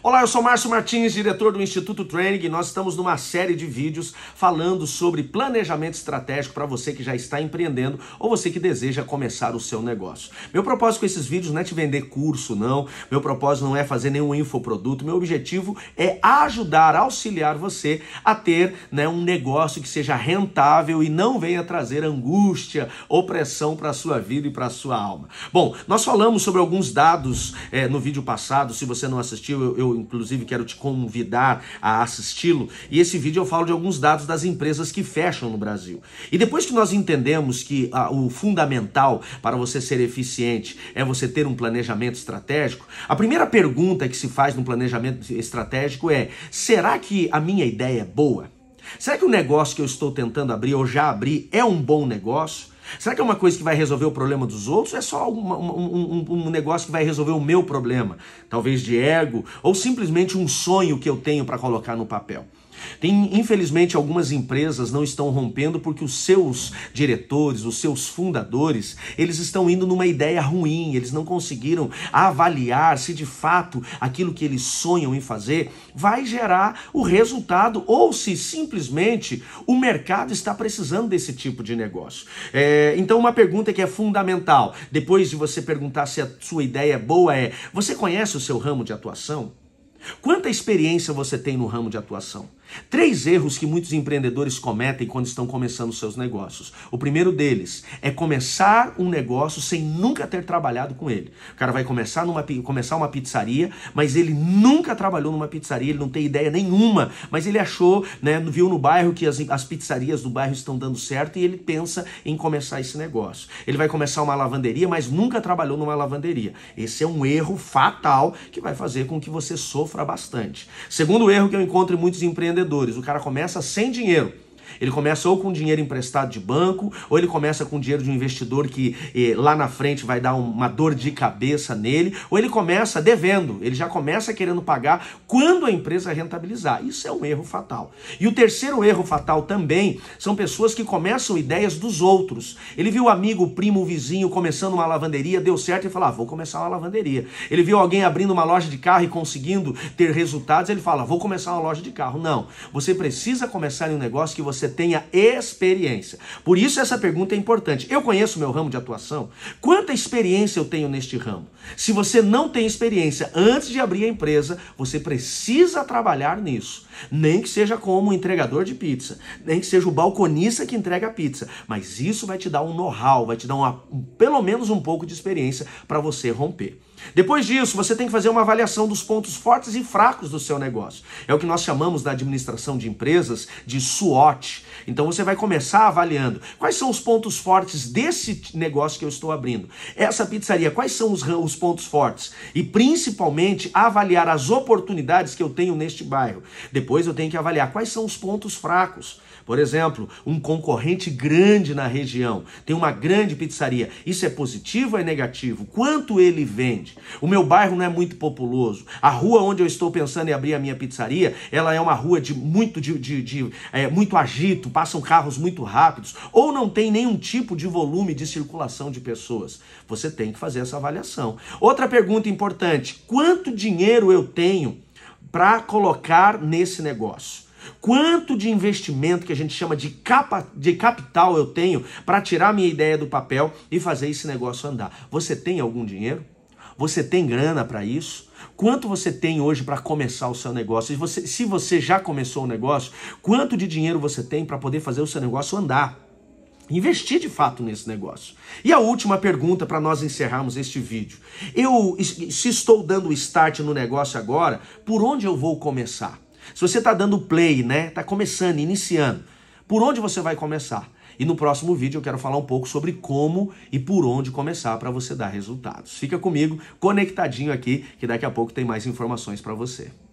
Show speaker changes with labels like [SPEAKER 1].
[SPEAKER 1] Olá, eu sou Márcio Martins, diretor do Instituto Training, e nós estamos numa série de vídeos falando sobre planejamento estratégico para você que já está empreendendo ou você que deseja começar o seu negócio. Meu propósito com esses vídeos não é te vender curso, não. Meu propósito não é fazer nenhum infoproduto. Meu objetivo é ajudar, auxiliar você a ter né, um negócio que seja rentável e não venha trazer angústia, opressão para a sua vida e para a sua alma. Bom, nós falamos sobre alguns dados é, no vídeo passado. Se você não assistiu, eu, eu eu inclusive quero te convidar a assisti-lo. E esse vídeo eu falo de alguns dados das empresas que fecham no Brasil. E depois que nós entendemos que ah, o fundamental para você ser eficiente é você ter um planejamento estratégico, a primeira pergunta que se faz no planejamento estratégico é: será que a minha ideia é boa? Será que o negócio que eu estou tentando abrir ou já abri é um bom negócio? Será que é uma coisa que vai resolver o problema dos outros? Ou é só uma, um, um, um, negócio que vai resolver o meu problema? Talvez de ego, ou simplesmente um sonho que eu tenho para colocar no papel. Tem, infelizmente, algumas empresas não estão rompendo porque os seus diretores, os seus fundadores, eles estão indo numa ideia ruim, eles não conseguiram avaliar se de fato aquilo que eles sonham em fazer vai gerar o resultado ou se simplesmente o mercado está precisando desse tipo de negócio. É, então, uma pergunta que é fundamental, depois de você perguntar se a sua ideia é boa, é: você conhece o seu ramo de atuação? Quanta experiência você tem no ramo de atuação? Três erros que muitos empreendedores cometem quando estão começando seus negócios. O primeiro deles é começar um negócio sem nunca ter trabalhado com ele. O cara vai começar, numa, começar uma pizzaria, mas ele nunca trabalhou numa pizzaria, ele não tem ideia nenhuma, mas ele achou, né, viu no bairro que as, as pizzarias do bairro estão dando certo e ele pensa em começar esse negócio. Ele vai começar uma lavanderia, mas nunca trabalhou numa lavanderia. Esse é um erro fatal que vai fazer com que você sofra bastante. Segundo erro que eu encontro em muitos empreendedores, empreendedores. O cara começa sem dinheiro. Ele começa ou com dinheiro emprestado de banco, ou ele começa com dinheiro de um investidor que eh, lá na frente vai dar uma dor de cabeça nele, ou ele começa devendo, ele já começa querendo pagar quando a empresa rentabilizar. Isso é um erro fatal. E o terceiro erro fatal também são pessoas que começam ideias dos outros. Ele viu o amigo, o primo, o vizinho começando uma lavanderia, deu certo e fala: ah, vou começar uma lavanderia. Ele viu alguém abrindo uma loja de carro e conseguindo ter resultados, ele fala: vou começar uma loja de carro. Não, você precisa começar em um negócio que você você tenha experiência. Por isso essa pergunta é importante. Eu conheço meu ramo de atuação? Quanta experiência eu tenho neste ramo? Se você não tem experiência antes de abrir a empresa, você precisa trabalhar nisso. Nem que seja como entregador de pizza, nem que seja o balconista que entrega a pizza, mas isso vai te dar um know-how, vai te dar uma, pelo menos um pouco de experiência para você romper. Depois disso, você tem que fazer uma avaliação dos pontos fortes e fracos do seu negócio. É o que nós chamamos da administração de empresas de SWOT. Então você vai começar avaliando quais são os pontos fortes desse negócio que eu estou abrindo. Essa pizzaria, quais são os, os pontos fortes? E principalmente avaliar as oportunidades que eu tenho neste bairro. Depois eu tenho que avaliar quais são os pontos fracos. Por exemplo, um concorrente grande na região tem uma grande pizzaria. Isso é positivo ou é negativo? Quanto ele vende? O meu bairro não é muito populoso. A rua onde eu estou pensando em abrir a minha pizzaria, ela é uma rua de muito, de, de, de é, muito agito, passam carros muito rápidos, ou não tem nenhum tipo de volume de circulação de pessoas. Você tem que fazer essa avaliação. Outra pergunta importante: quanto dinheiro eu tenho para colocar nesse negócio? Quanto de investimento que a gente chama de, capa, de capital eu tenho para tirar minha ideia do papel e fazer esse negócio andar? Você tem algum dinheiro? Você tem grana para isso? Quanto você tem hoje para começar o seu negócio? Se você, se você já começou o um negócio, quanto de dinheiro você tem para poder fazer o seu negócio andar? Investir de fato nesse negócio. E a última pergunta para nós encerrarmos este vídeo. Eu, se estou dando start no negócio agora, por onde eu vou começar? Se você está dando play, né? Está começando, iniciando. Por onde você vai começar? E no próximo vídeo eu quero falar um pouco sobre como e por onde começar para você dar resultados. Fica comigo, conectadinho aqui, que daqui a pouco tem mais informações para você.